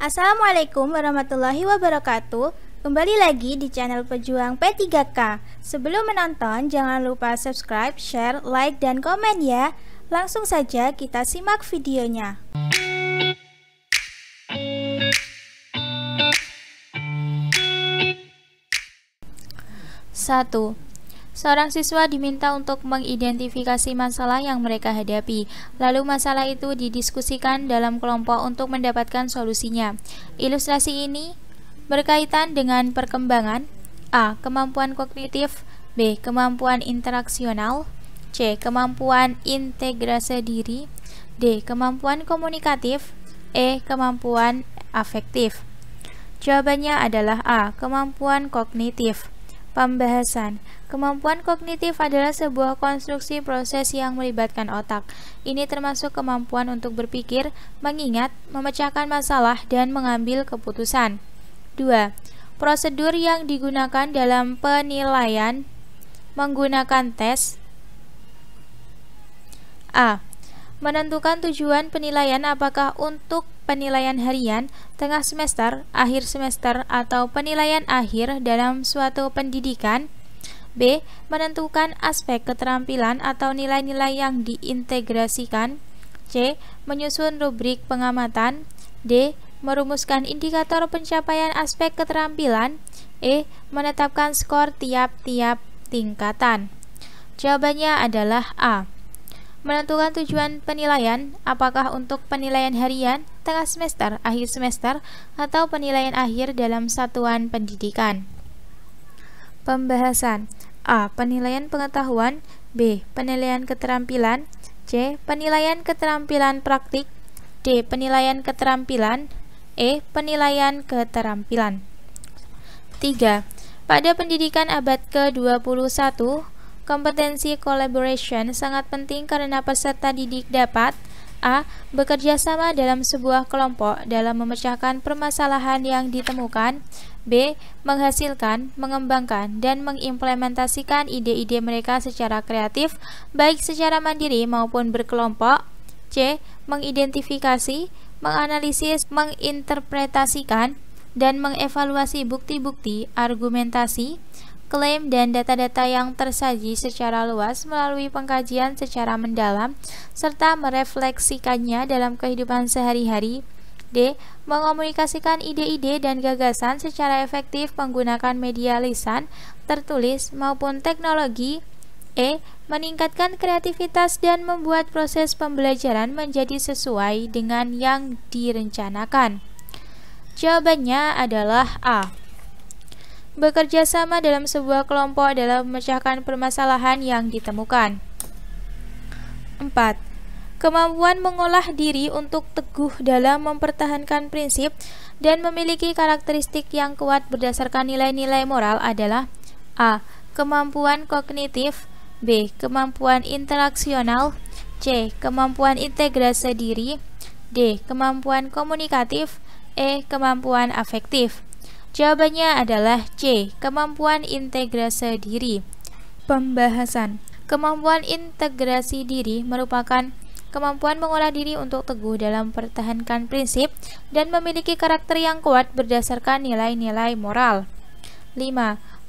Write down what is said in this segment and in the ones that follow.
Assalamualaikum warahmatullahi wabarakatuh. Kembali lagi di channel Pejuang P3K. Sebelum menonton, jangan lupa subscribe, share, like, dan komen ya. Langsung saja kita simak videonya. Satu Seorang siswa diminta untuk mengidentifikasi masalah yang mereka hadapi, lalu masalah itu didiskusikan dalam kelompok untuk mendapatkan solusinya. Ilustrasi ini berkaitan dengan perkembangan A. Kemampuan kognitif B. Kemampuan interaksional C. Kemampuan integrasi diri D. Kemampuan komunikatif E. Kemampuan afektif Jawabannya adalah A. Kemampuan kognitif Pembahasan Kemampuan kognitif adalah sebuah konstruksi proses yang melibatkan otak. Ini termasuk kemampuan untuk berpikir, mengingat, memecahkan masalah, dan mengambil keputusan. 2. Prosedur yang digunakan dalam penilaian menggunakan tes A. Menentukan tujuan penilaian apakah untuk penilaian harian, tengah semester, akhir semester, atau penilaian akhir dalam suatu pendidikan B. Menentukan aspek keterampilan atau nilai-nilai yang diintegrasikan C. Menyusun rubrik pengamatan D. Merumuskan indikator pencapaian aspek keterampilan E. Menetapkan skor tiap-tiap tingkatan Jawabannya adalah A. Menentukan tujuan penilaian, apakah untuk penilaian harian, tengah semester, akhir semester, atau penilaian akhir dalam satuan pendidikan. Pembahasan A. Penilaian pengetahuan B. Penilaian keterampilan C. Penilaian keterampilan praktik D. Penilaian keterampilan E. Penilaian keterampilan 3. Pada pendidikan abad ke-21, kompetensi collaboration sangat penting karena peserta didik dapat A. Bekerja sama dalam sebuah kelompok dalam memecahkan permasalahan yang ditemukan. B. Menghasilkan, mengembangkan, dan mengimplementasikan ide-ide mereka secara kreatif, baik secara mandiri maupun berkelompok. C. Mengidentifikasi, menganalisis, menginterpretasikan, dan mengevaluasi bukti-bukti, argumentasi, klaim dan data-data yang tersaji secara luas melalui pengkajian secara mendalam serta merefleksikannya dalam kehidupan sehari-hari. D. Mengomunikasikan ide-ide dan gagasan secara efektif menggunakan media lisan, tertulis, maupun teknologi. E. Meningkatkan kreativitas dan membuat proses pembelajaran menjadi sesuai dengan yang direncanakan. Jawabannya adalah A. Bekerja sama dalam sebuah kelompok dalam memecahkan permasalahan yang ditemukan. 4. Kemampuan mengolah diri untuk teguh dalam mempertahankan prinsip dan memiliki karakteristik yang kuat berdasarkan nilai-nilai moral adalah A. Kemampuan kognitif B. Kemampuan interaksional C. Kemampuan integrasi diri D. Kemampuan komunikatif E. Kemampuan afektif Jawabannya adalah C. Kemampuan integrasi diri. Pembahasan Kemampuan integrasi diri merupakan kemampuan mengolah diri untuk teguh dalam pertahankan prinsip dan memiliki karakter yang kuat berdasarkan nilai-nilai moral. 5.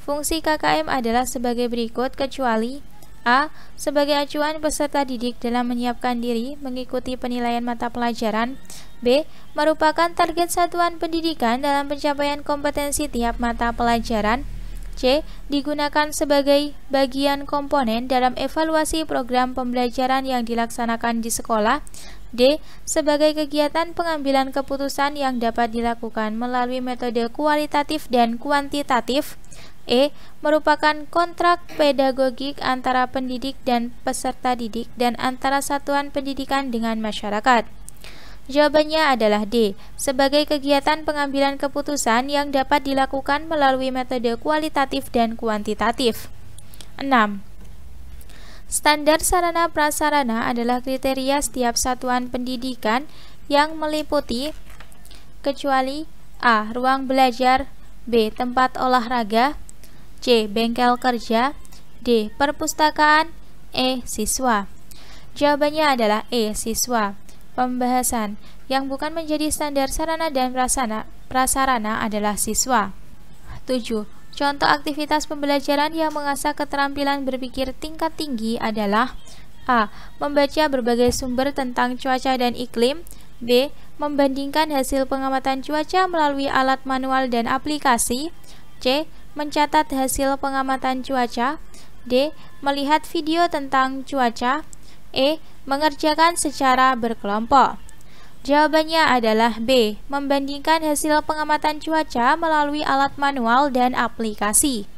Fungsi KKM adalah sebagai berikut kecuali A. Sebagai acuan peserta didik dalam menyiapkan diri, mengikuti penilaian mata pelajaran, B. Merupakan target satuan pendidikan dalam pencapaian kompetensi tiap mata pelajaran C. Digunakan sebagai bagian komponen dalam evaluasi program pembelajaran yang dilaksanakan di sekolah D. Sebagai kegiatan pengambilan keputusan yang dapat dilakukan melalui metode kualitatif dan kuantitatif E. Merupakan kontrak pedagogik antara pendidik dan peserta didik dan antara satuan pendidikan dengan masyarakat Jawabannya adalah D. Sebagai kegiatan pengambilan keputusan yang dapat dilakukan melalui metode kualitatif dan kuantitatif. 6. Standar sarana prasarana adalah kriteria setiap satuan pendidikan yang meliputi kecuali A. ruang belajar, B. tempat olahraga, C. bengkel kerja, D. perpustakaan, E. siswa. Jawabannya adalah E. siswa. Pembahasan yang bukan menjadi standar sarana dan prasana, prasarana adalah siswa. 7. Contoh aktivitas pembelajaran yang mengasah keterampilan berpikir tingkat tinggi adalah A. Membaca berbagai sumber tentang cuaca dan iklim B. Membandingkan hasil pengamatan cuaca melalui alat manual dan aplikasi C. Mencatat hasil pengamatan cuaca D. Melihat video tentang cuaca E. Mengerjakan secara berkelompok. Jawabannya adalah B. Membandingkan hasil pengamatan cuaca melalui alat manual dan aplikasi.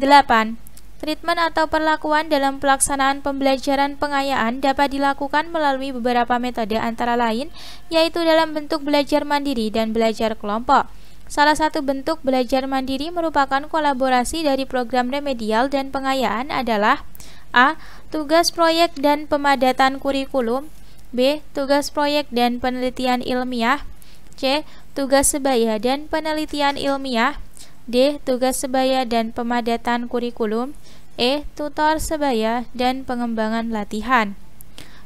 8. Treatment atau perlakuan dalam pelaksanaan pembelajaran pengayaan dapat dilakukan melalui beberapa metode antara lain, yaitu dalam bentuk belajar mandiri dan belajar kelompok. Salah satu bentuk belajar mandiri merupakan kolaborasi dari program remedial dan pengayaan adalah A. Tugas proyek dan pemadatan kurikulum B. Tugas proyek dan penelitian ilmiah C. Tugas sebaya dan penelitian ilmiah D. Tugas sebaya dan pemadatan kurikulum E. Tutor sebaya dan pengembangan latihan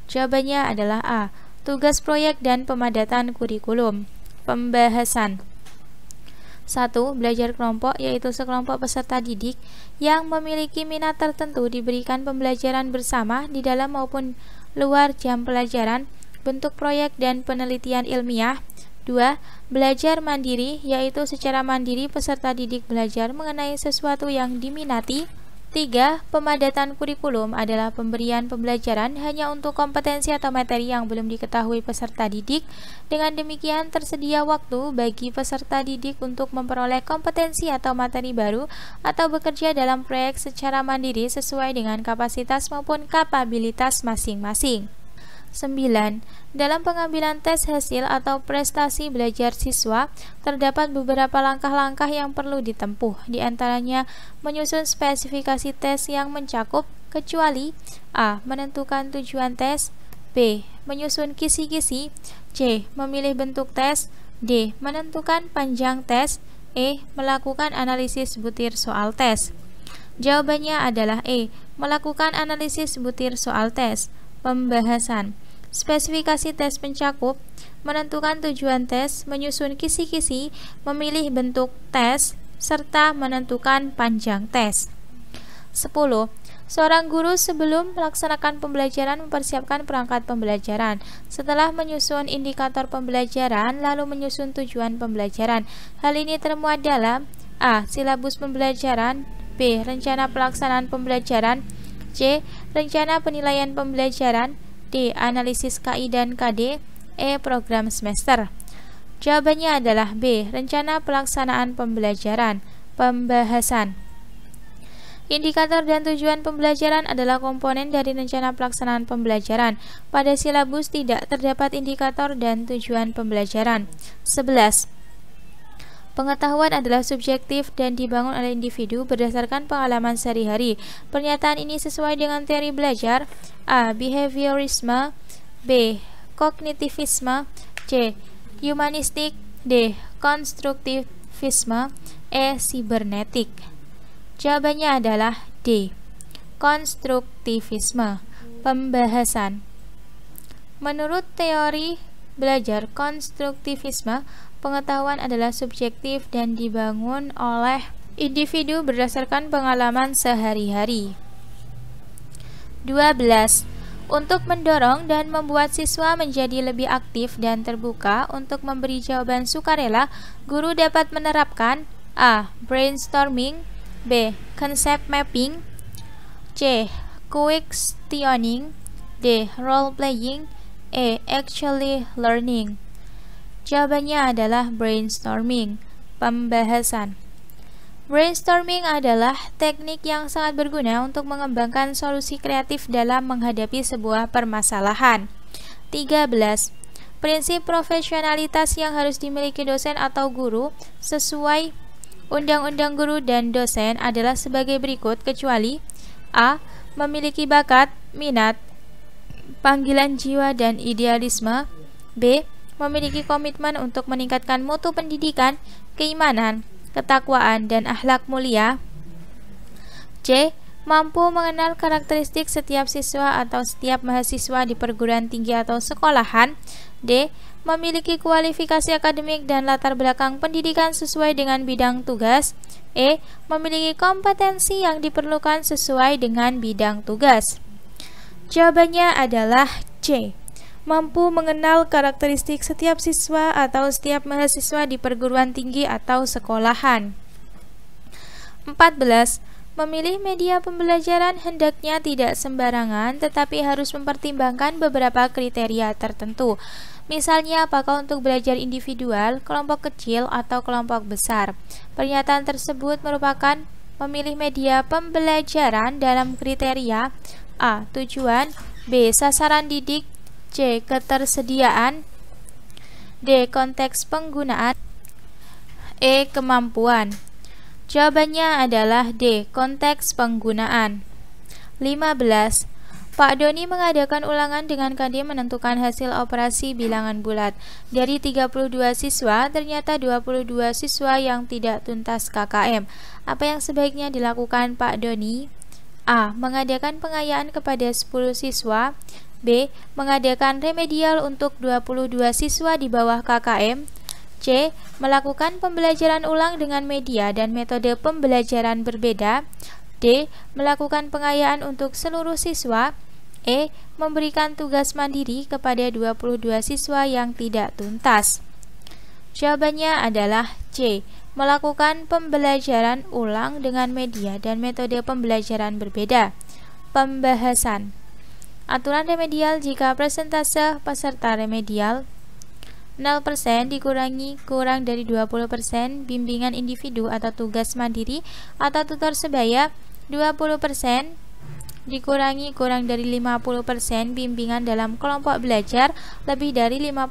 Jawabannya adalah A. Tugas proyek dan pemadatan kurikulum Pembahasan 1. Belajar kelompok, yaitu sekelompok peserta didik yang memiliki minat tertentu diberikan pembelajaran bersama di dalam maupun luar jam pelajaran, bentuk proyek dan penelitian ilmiah. 2. Belajar mandiri, yaitu secara mandiri peserta didik belajar mengenai sesuatu yang diminati 3. Pemadatan kurikulum adalah pemberian pembelajaran hanya untuk kompetensi atau materi yang belum diketahui peserta didik. Dengan demikian, tersedia waktu bagi peserta didik untuk memperoleh kompetensi atau materi baru atau bekerja dalam proyek secara mandiri sesuai dengan kapasitas maupun kapabilitas masing-masing. 9. Dalam pengambilan tes hasil atau prestasi belajar siswa, terdapat beberapa langkah-langkah yang perlu ditempuh, di antaranya menyusun spesifikasi tes yang mencakup kecuali A. Menentukan tujuan tes B. Menyusun kisi-kisi C. Memilih bentuk tes D. Menentukan panjang tes E. Melakukan analisis butir soal tes Jawabannya adalah E. Melakukan analisis butir soal tes Pembahasan Spesifikasi tes pencakup menentukan tujuan tes, menyusun kisi-kisi, memilih bentuk tes, serta menentukan panjang tes. 10. Seorang guru sebelum melaksanakan pembelajaran mempersiapkan perangkat pembelajaran. Setelah menyusun indikator pembelajaran, lalu menyusun tujuan pembelajaran. Hal ini termuat dalam A. Silabus pembelajaran B. Rencana pelaksanaan pembelajaran C. Rencana penilaian pembelajaran D. Analisis KI dan KD E. Program semester Jawabannya adalah B. Rencana pelaksanaan pembelajaran Pembahasan Indikator dan tujuan pembelajaran adalah komponen dari rencana pelaksanaan pembelajaran. Pada silabus tidak terdapat indikator dan tujuan pembelajaran. 11. Pengetahuan adalah subjektif dan dibangun oleh individu berdasarkan pengalaman sehari-hari. Pernyataan ini sesuai dengan teori belajar A. Behaviorisme B. Kognitivisme C. Humanistik D. Konstruktivisme E. Sibernetik Jawabannya adalah D. Konstruktivisme Pembahasan Menurut teori belajar konstruktivisme Pengetahuan adalah subjektif dan dibangun oleh individu berdasarkan pengalaman sehari-hari. 12. Untuk mendorong dan membuat siswa menjadi lebih aktif dan terbuka untuk memberi jawaban sukarela, guru dapat menerapkan A. Brainstorming B. Concept mapping C. Stioning D. Role playing E. Actually learning Jawabannya adalah brainstorming, pembahasan. Brainstorming adalah teknik yang sangat berguna untuk mengembangkan solusi kreatif dalam menghadapi sebuah permasalahan. 13. Prinsip profesionalitas yang harus dimiliki dosen atau guru sesuai Undang-Undang Guru dan Dosen adalah sebagai berikut kecuali A. Memiliki bakat, minat, panggilan jiwa dan idealisme B memiliki komitmen untuk meningkatkan mutu pendidikan, keimanan, ketakwaan, dan akhlak mulia. C. Mampu mengenal karakteristik setiap siswa atau setiap mahasiswa di perguruan tinggi atau sekolahan. D. Memiliki kualifikasi akademik dan latar belakang pendidikan sesuai dengan bidang tugas. E. Memiliki kompetensi yang diperlukan sesuai dengan bidang tugas. Jawabannya adalah C mampu mengenal karakteristik setiap siswa atau setiap mahasiswa di perguruan tinggi atau sekolahan. 14. Memilih media pembelajaran hendaknya tidak sembarangan, tetapi harus mempertimbangkan beberapa kriteria tertentu. Misalnya, apakah untuk belajar individual, kelompok kecil, atau kelompok besar? Pernyataan tersebut merupakan memilih media pembelajaran dalam kriteria A. Tujuan B. Sasaran didik C. Ketersediaan D. Konteks penggunaan E. Kemampuan Jawabannya adalah D. Konteks penggunaan 15. Pak Doni mengadakan ulangan dengan kadi menentukan hasil operasi bilangan bulat. Dari 32 siswa, ternyata 22 siswa yang tidak tuntas KKM. Apa yang sebaiknya dilakukan Pak Doni? A. Mengadakan pengayaan kepada 10 siswa B. Mengadakan remedial untuk 22 siswa di bawah KKM C. Melakukan pembelajaran ulang dengan media dan metode pembelajaran berbeda D. Melakukan pengayaan untuk seluruh siswa E. Memberikan tugas mandiri kepada 22 siswa yang tidak tuntas Jawabannya adalah C. Melakukan pembelajaran ulang dengan media dan metode pembelajaran berbeda Pembahasan Aturan remedial jika persentase peserta remedial 0% dikurangi kurang dari 20% bimbingan individu atau tugas mandiri atau tutor sebaya 20% dikurangi kurang dari 50% bimbingan dalam kelompok belajar lebih dari 50%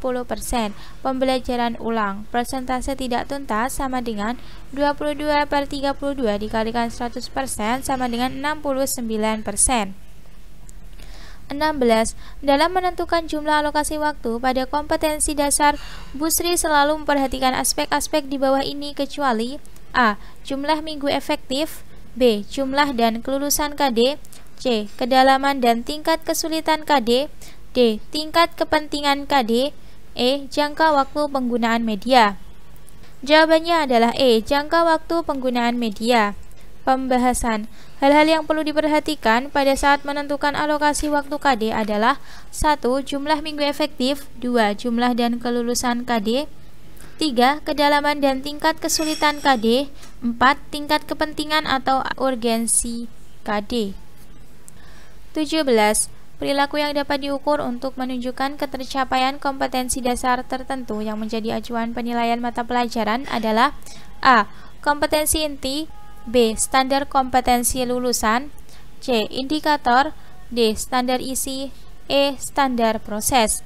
pembelajaran ulang persentase tidak tuntas sama dengan 22 per 32 dikalikan 100% sama dengan 69% 16. Dalam menentukan jumlah alokasi waktu pada kompetensi dasar, Busri selalu memperhatikan aspek-aspek di bawah ini kecuali A. Jumlah minggu efektif B. Jumlah dan kelulusan KD C. Kedalaman dan tingkat kesulitan KD D. Tingkat kepentingan KD E. Jangka waktu penggunaan media Jawabannya adalah E. Jangka waktu penggunaan media Pembahasan Hal-hal yang perlu diperhatikan pada saat menentukan alokasi waktu KD adalah 1. Jumlah minggu efektif 2. Jumlah dan kelulusan KD 3. Kedalaman dan tingkat kesulitan KD 4. Tingkat kepentingan atau urgensi KD 17. Perilaku yang dapat diukur untuk menunjukkan ketercapaian kompetensi dasar tertentu yang menjadi acuan penilaian mata pelajaran adalah A. Kompetensi inti B. Standar kompetensi lulusan C. Indikator D. Standar isi E. Standar proses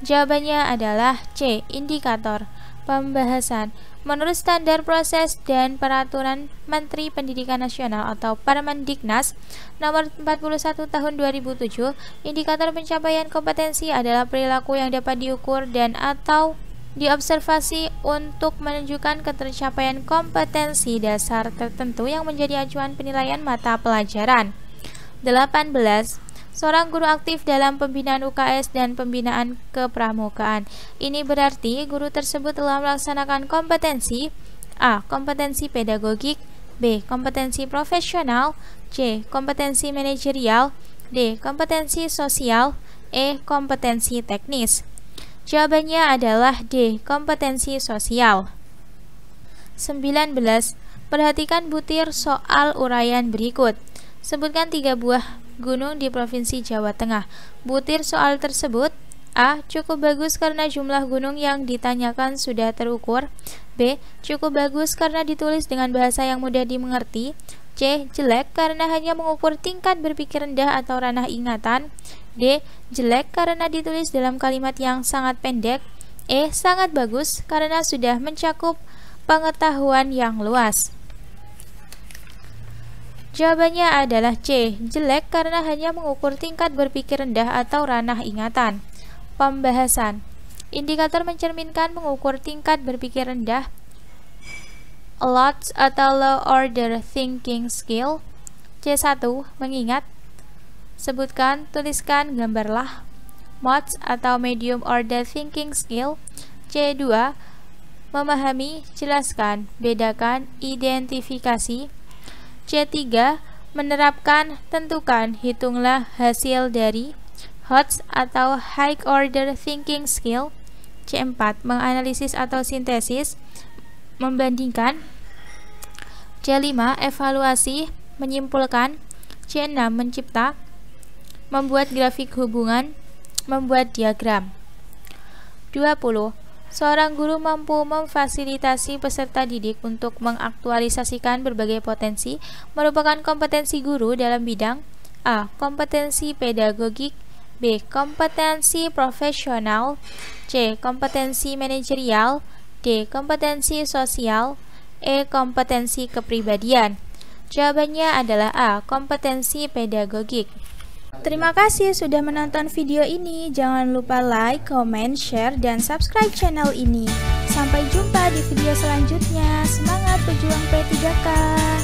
Jawabannya adalah C. Indikator Pembahasan Menurut standar proses dan peraturan Menteri Pendidikan Nasional atau Permendiknas nomor 41 tahun 2007, indikator pencapaian kompetensi adalah perilaku yang dapat diukur dan atau diobservasi untuk menunjukkan ketercapaian kompetensi dasar tertentu yang menjadi acuan penilaian mata pelajaran. 18. Seorang guru aktif dalam pembinaan UKS dan pembinaan kepramukaan. Ini berarti guru tersebut telah melaksanakan kompetensi A. Kompetensi pedagogik B. Kompetensi profesional C. Kompetensi manajerial D. Kompetensi sosial E. Kompetensi teknis Jawabannya adalah D. Kompetensi sosial. 19. Perhatikan butir soal uraian berikut. Sebutkan tiga buah gunung di Provinsi Jawa Tengah. Butir soal tersebut A. Cukup bagus karena jumlah gunung yang ditanyakan sudah terukur B. Cukup bagus karena ditulis dengan bahasa yang mudah dimengerti C. Jelek karena hanya mengukur tingkat berpikir rendah atau ranah ingatan D. Jelek karena ditulis dalam kalimat yang sangat pendek. E. Sangat bagus karena sudah mencakup pengetahuan yang luas. Jawabannya adalah C. Jelek karena hanya mengukur tingkat berpikir rendah atau ranah ingatan. Pembahasan Indikator mencerminkan mengukur tingkat berpikir rendah lots atau low order thinking skill. C1 mengingat Sebutkan, tuliskan, gambarlah. Mods atau medium order thinking skill. C2. Memahami, jelaskan, bedakan, identifikasi. C3. Menerapkan, tentukan, hitunglah hasil dari HOTS atau High Order Thinking Skill. C4. Menganalisis atau sintesis, membandingkan. C5. Evaluasi, menyimpulkan. C6. Mencipta membuat grafik hubungan, membuat diagram. 20. Seorang guru mampu memfasilitasi peserta didik untuk mengaktualisasikan berbagai potensi merupakan kompetensi guru dalam bidang A. Kompetensi pedagogik B. Kompetensi profesional C. Kompetensi manajerial D. Kompetensi sosial E. Kompetensi kepribadian Jawabannya adalah A. Kompetensi pedagogik Terima kasih sudah menonton video ini. Jangan lupa like, comment, share, dan subscribe channel ini. Sampai jumpa di video selanjutnya. Semangat pejuang P3K!